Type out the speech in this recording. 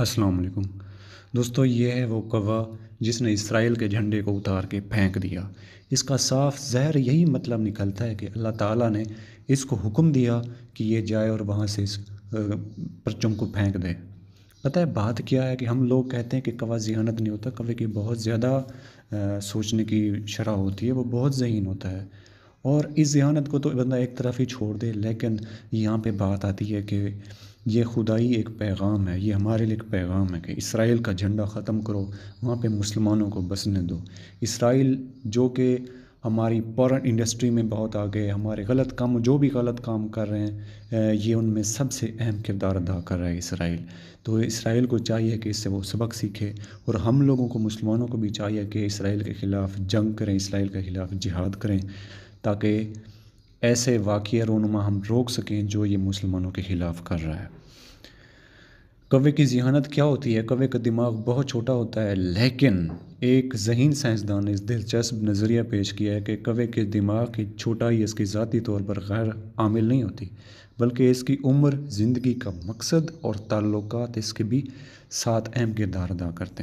अस्सलाम वालेकुम दोस्तों ये है वो कवा जिसने इसराइल के झंडे को उतार के फेंक दिया इसका साफ जहर यही मतलब निकलता है कि अल्लाह ताला ने इसको हुक्म दिया कि ये जाए और वहाँ से इस परचम को फेंक दे पता है बात क्या है कि हम लोग कहते हैं कि कवा जहानत नहीं होता कवे की बहुत ज़्यादा सोचने की शरह होती है वो बहुत जहीन होता है और इस जहानत को तो बंदा एक तरफ ही छोड़ दे लेकिन यहाँ पे बात आती है कि ये खुदाई एक पैगाम है ये हमारे लिए एक पैगाम है कि इसराइल का झंडा ख़त्म करो वहाँ पे मुसलमानों को बसने दो इसराइल जो कि हमारी पॉरन इंडस्ट्री में बहुत आगे हमारे गलत काम जो भी गलत काम कर रहे हैं ये उनमें सबसे अहम किरदार अदा कर रहा है इसराइल तो इसराइल को चाहिए कि इससे वो सबक सीखे और हम लोगों को मुसलमानों को भी चाहिए कि इसराइल के ख़िलाफ़ जंग करें इसराइल के ख़िलाफ़ जिहाद करें ताकि ऐसे वाक़ रोनुमा हम रोक सकें जो ये मुसलमानों के ख़िलाफ़ कर रहा है कवे की जहानत क्या होती है कवे का दिमाग बहुत छोटा होता है लेकिन एक जहन साइंसदान ने इस दिलचस्प नज़रिया पेश किया है कि कवे के दिमाग की छोटाई इसकी ज़ाती तौर पर गैर आमिल नहीं होती बल्कि इसकी उम्र ज़िंदगी का मकसद और ताल्लुक इसके भी साथ अहम किरदार अदा करते हैं